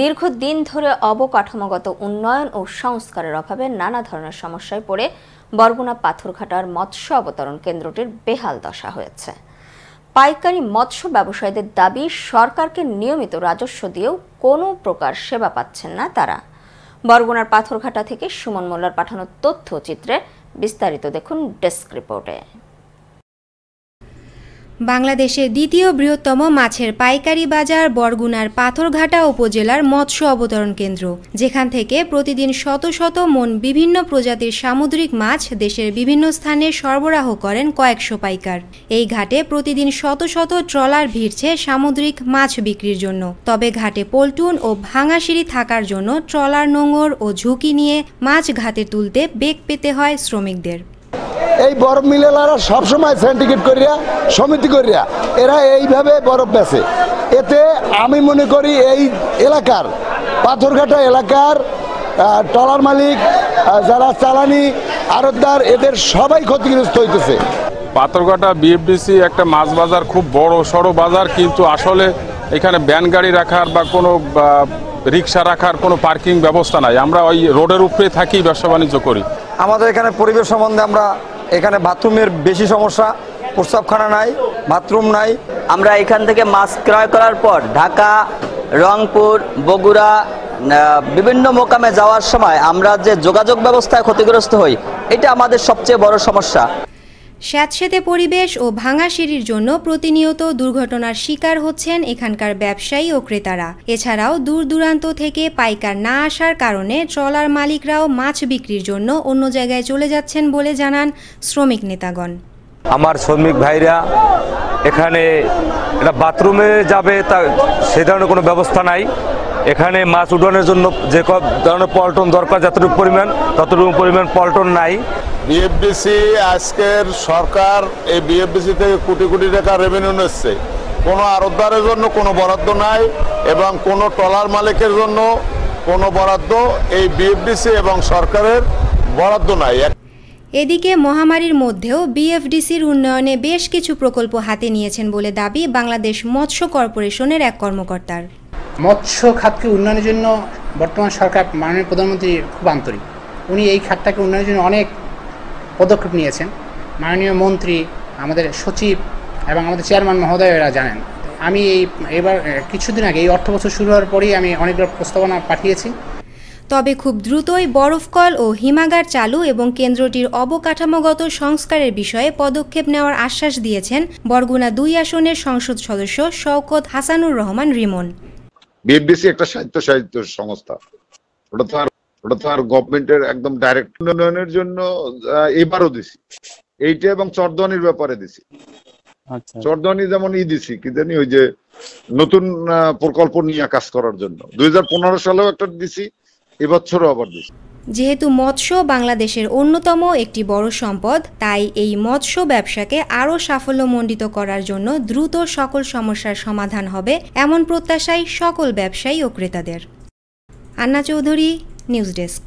দীর্ঘদিন ধরে অবকাঠামোগত উন্নয়ন ও সংস্কারের অভাবে নানা ধরনের সমস্যায় পড়ে বরগুনা পাথরঘাটার মৎস্য অবতরণ কেন্দ্রটির বেহাল দশা হয়েছে পাইকারি মৎস্য ব্যবসায়ীদের দাবি সরকারকে নিয়মিত রাজস্ব দিয়েও কোনো প্রকার সেবা পাচ্ছেন না তারা বরগুনার পাথরঘাটা থেকে সুমন মোল্লার পাঠানো তথ্যচিত্রে বিস্তারিত দেখুন ডেস্ক রিপোর্টে বাংলাদেশের দ্বিতীয় বৃহত্তম মাছের পাইকারি বাজার বরগুনার পাথরঘাটা উপজেলার মৎস্য অবতরণ কেন্দ্র যেখান থেকে প্রতিদিন শত শত মন বিভিন্ন প্রজাতির সামুদ্রিক মাছ দেশের বিভিন্ন স্থানে সরবরাহ করেন কয়েকশো পাইকার এই ঘাটে প্রতিদিন শত শত ট্রলার ভিড়ছে সামুদ্রিক মাছ বিক্রির জন্য তবে ঘাটে পল্টুন ও ভাঙাশিড়ি থাকার জন্য ট্রলার নোঙর ও ঝুঁকি নিয়ে মাছ ঘাটে তুলতে বেগ পেতে হয় শ্রমিকদের এই বরফ মিলেলারা সবসময় সেন্টিকেট করিয়া সমিতি করিয়া এরা এইভাবে বরফ বেছে এতে আমি মনে করি এই এলাকার পাথরঘাটা এলাকার টলার মালিক যারা চালানি আরতদার এদের সবাই ক্ষতিগ্রস্ত হইতেছে পাথরঘাটা বিএফডিসি একটা মাছ বাজার খুব বড় সড়ো বাজার কিন্তু আসলে এখানে ব্যান গাড়ি রাখার বা কোনো রিক্সা রাখার কোনো পার্কিং ব্যবস্থা নাই আমরা ওই রোডের উপরে থাকি ব্যবসা বাণিজ্য করি আমাদের এখানে পরিবেশ সম্বন্ধে আমরা এখানে বাথরুমের বেশি সমস্যা প্রস্রাবখানা নাই বাথরুম নাই আমরা এখান থেকে মাছ ক্রয় করার পর ঢাকা রংপুর বগুড়া বিভিন্ন মোকামে যাওয়ার সময় আমরা যে যোগাযোগ ব্যবস্থায় ক্ষতিগ্রস্ত হই এটা আমাদের সবচেয়ে বড় সমস্যা স্যাঁতসেঁতে পরিবেশ ও ভাঙা সিঁড়ির জন্য প্রতিনিয়ত দুর্ঘটনার শিকার হচ্ছেন এখানকার ব্যবসায়ী ও ক্রেতারা এছাড়াও দূর দূরান্ত থেকে পাইকার না আসার কারণে ট্রলার মালিকরাও মাছ বিক্রির জন্য অন্য জায়গায় চলে যাচ্ছেন বলে জানান শ্রমিক নেতাগণ আমার শ্রমিক ভাইরা এখানে এটা বাথরুমে যাবে তা সে ধরনের কোনো ব্যবস্থা নাই এখানে মাছ উঠানোর জন্য যে ধরনের পল্টন দরকার যতটুকু পরিমাণ ততটুকু পরিমাণ পল্টন নাই বিএফডিসি আজকের সরকার এই বিএফডিসি থেকে কোটি কোটি টাকা রেভিনিউ নিচ্ছে কোনো আরোদ্দারের জন্য কোনো বরাদ্দ নাই এবং কোনো টলার মালিকের জন্য কোনো বরাদ্দ এই বিএফডিসি এবং সরকারের বরাদ্দ নাই এদিকে মহামারীর মধ্যেও বিএফডিসির উন্নয়নে বেশ কিছু প্রকল্প হাতে নিয়েছেন বলে দাবি বাংলাদেশ মৎস্য কর্পোরেশনের এক কর্মকর্তার মৎস্য খাতকে উন্নয়নের জন্য বর্তমান সরকার মাননীয় প্রধানমন্ত্রী খুব আন্তরিক উনি এই খাতটাকে উন্নয়নের জন্য অনেক পদক্ষেপ নিয়েছেন মাননীয় মন্ত্রী আমাদের সচিব এবং আমাদের চেয়ারম্যান মহোদয়রা জানেন আমি এই এবার কিছুদিন আগে এই অর্থ বছর শুরু হওয়ার পরেই আমি অনেকগুলো প্রস্তাবনা পাঠিয়েছি তবে খুব দ্রুতই বরফকল ও হিমাগার চালু এবং কেন্দ্রটির অবকাঠামোগত সংস্কারের বিষয়ে পদক্ষেপ নেওয়ার আশ্বাস দিয়েছেন বরগুনা দুই আসনের সংসদ সদস্য শওকত হাসানুর রহমান রিমন বিএফডিসি একটা সাহিত্য সাহিত্য সংস্থা ওটা তো আর ওটা তো আর গভর্নমেন্টের একদম ডাইরেক্ট উন্নয়নের জন্য এবারও দিছি এইটা এবং চরদনির ব্যাপারে দিছি আচ্ছা। চরদনি যেমন ই দিছি কি জানি ওই যে নতুন প্রকল্প নিয়ে কাজ করার জন্য দুই হাজার সালেও একটা দিছি এবছরও আবার দিছি যেহেতু মৎস্য বাংলাদেশের অন্যতম একটি বড় সম্পদ তাই এই মৎস্য ব্যবসাকে আরও সাফল্যমণ্ডিত করার জন্য দ্রুত সকল সমস্যার সমাধান হবে এমন প্রত্যাশাই সকল ব্যবসায়ী ও ক্রেতাদের আন্না চৌধুরী নিউজ ডেস্ক